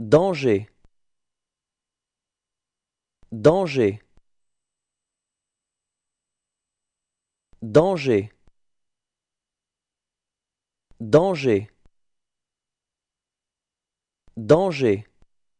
Danger danger danger danger danger